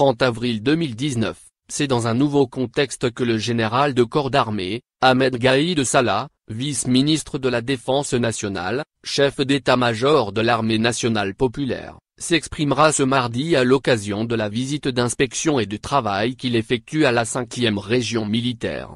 30 avril 2019, c'est dans un nouveau contexte que le général de corps d'armée, Ahmed Gaïd Salah, vice-ministre de la Défense nationale, chef d'état-major de l'armée nationale populaire, s'exprimera ce mardi à l'occasion de la visite d'inspection et de travail qu'il effectue à la 5e région militaire.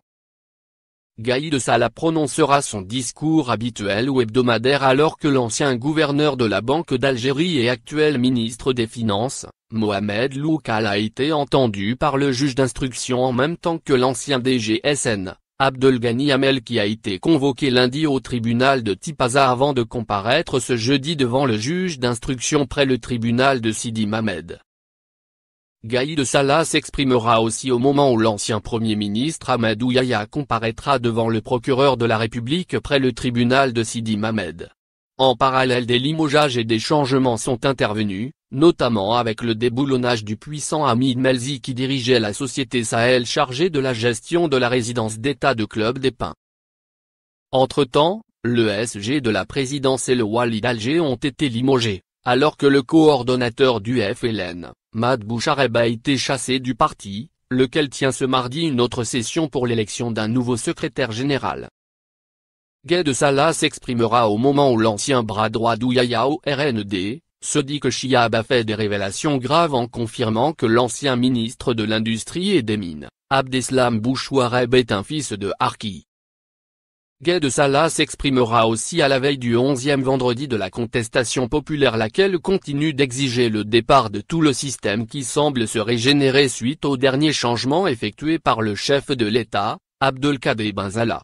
Gaïd Salah prononcera son discours habituel ou hebdomadaire alors que l'ancien gouverneur de la Banque d'Algérie et actuel ministre des Finances, Mohamed Loukal a été entendu par le juge d'instruction en même temps que l'ancien DGSN, Abdelghani Amel qui a été convoqué lundi au tribunal de Tipaza avant de comparaître ce jeudi devant le juge d'instruction près le tribunal de Sidi Mamed. Gaïd Salah s'exprimera aussi au moment où l'ancien Premier ministre Ahmed Ouyaya comparaîtra devant le procureur de la République près le tribunal de Sidi Mamed. En parallèle des limoges et des changements sont intervenus, notamment avec le déboulonnage du puissant Hamid Melzi qui dirigeait la société Sahel chargée de la gestion de la résidence d'État de Club des Pins. Entre-temps, le SG de la présidence et le Wali d'Alger ont été limogés, alors que le coordonnateur du FLN, Mad Bouchareb a été chassé du parti, lequel tient ce mardi une autre session pour l'élection d'un nouveau secrétaire général. Gay de Salah s'exprimera au moment où l'ancien bras droit d'Ouyaya RND, se dit que Chiab a fait des révélations graves en confirmant que l'ancien ministre de l'Industrie et des Mines, Abdeslam Bouchouareb est un fils de Harki. Gay de Salah s'exprimera aussi à la veille du 11e vendredi de la contestation populaire laquelle continue d'exiger le départ de tout le système qui semble se régénérer suite aux derniers changements effectués par le chef de l'État, Abdelkader Benzala.